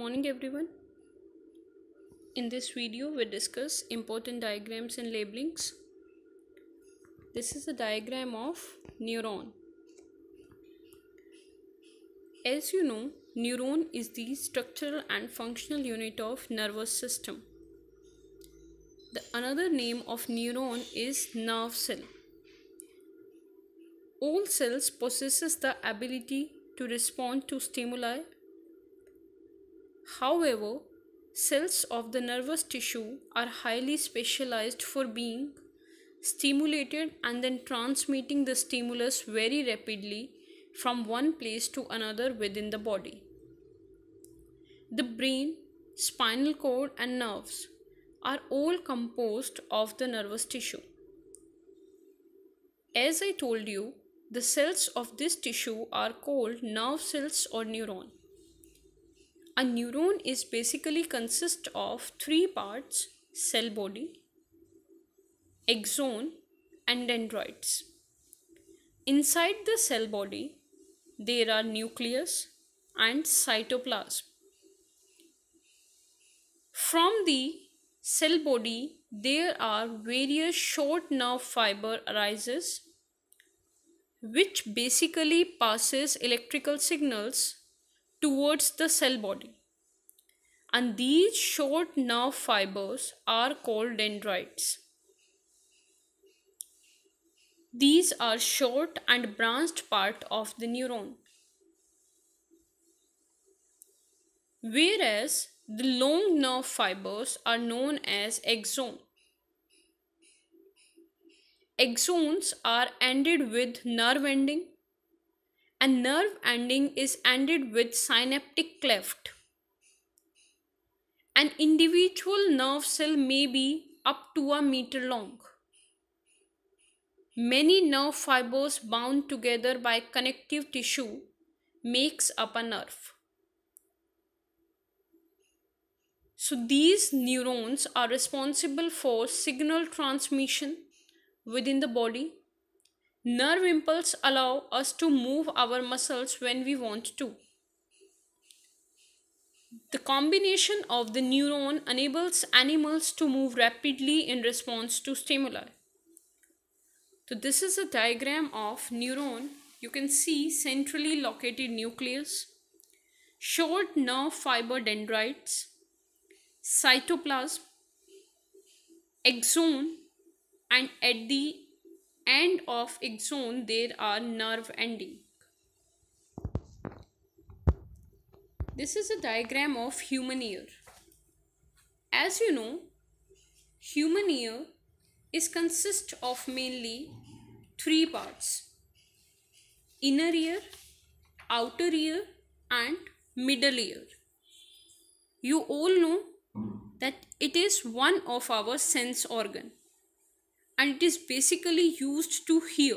morning everyone in this video we discuss important diagrams and labelings this is a diagram of neuron as you know neuron is the structural and functional unit of nervous system the another name of neuron is nerve cell all cells possesses the ability to respond to stimuli However, cells of the nervous tissue are highly specialized for being stimulated and then transmitting the stimulus very rapidly from one place to another within the body. The brain, spinal cord, and nerves are all composed of the nervous tissue. As I told you, the cells of this tissue are called nerve cells or neuron a neuron is basically consists of three parts cell body exon and dendrites inside the cell body there are nucleus and cytoplasm from the cell body there are various short nerve fiber arises which basically passes electrical signals towards the cell body. And these short nerve fibers are called dendrites. These are short and branched part of the neuron. Whereas the long nerve fibers are known as axon. Axons are ended with nerve ending a nerve ending is ended with synaptic cleft. An individual nerve cell may be up to a meter long. Many nerve fibers bound together by connective tissue makes up a nerve. So these neurons are responsible for signal transmission within the body Nerve impulse allow us to move our muscles when we want to. The combination of the neuron enables animals to move rapidly in response to stimuli. So this is a diagram of neuron. You can see centrally located nucleus, short nerve fiber dendrites, cytoplasm, exon and at the end of axon there are nerve ending this is a diagram of human ear as you know human ear is consist of mainly three parts inner ear outer ear and middle ear you all know that it is one of our sense organ and it is basically used to hear.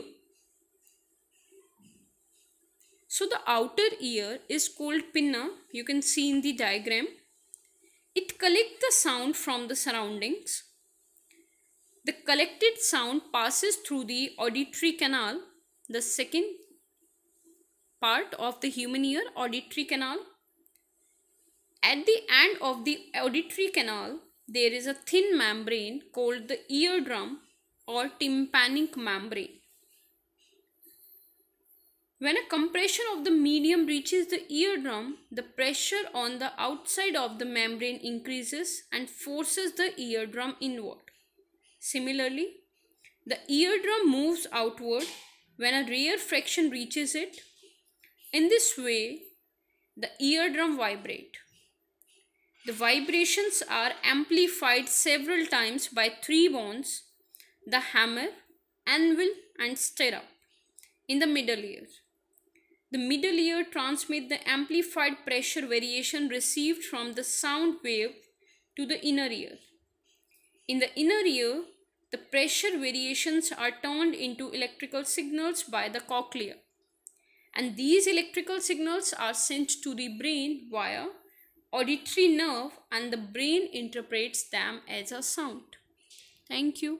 So the outer ear is called pinna, you can see in the diagram. It collects the sound from the surroundings. The collected sound passes through the auditory canal, the second part of the human ear, auditory canal. At the end of the auditory canal, there is a thin membrane called the eardrum or tympanic membrane. When a compression of the medium reaches the eardrum, the pressure on the outside of the membrane increases and forces the eardrum inward. Similarly, the eardrum moves outward when a rear fraction reaches it. In this way, the eardrum vibrate. The vibrations are amplified several times by three bones the hammer, anvil and stirrup in the middle ear. The middle ear transmits the amplified pressure variation received from the sound wave to the inner ear. In the inner ear, the pressure variations are turned into electrical signals by the cochlea. And these electrical signals are sent to the brain via auditory nerve and the brain interprets them as a sound. Thank you.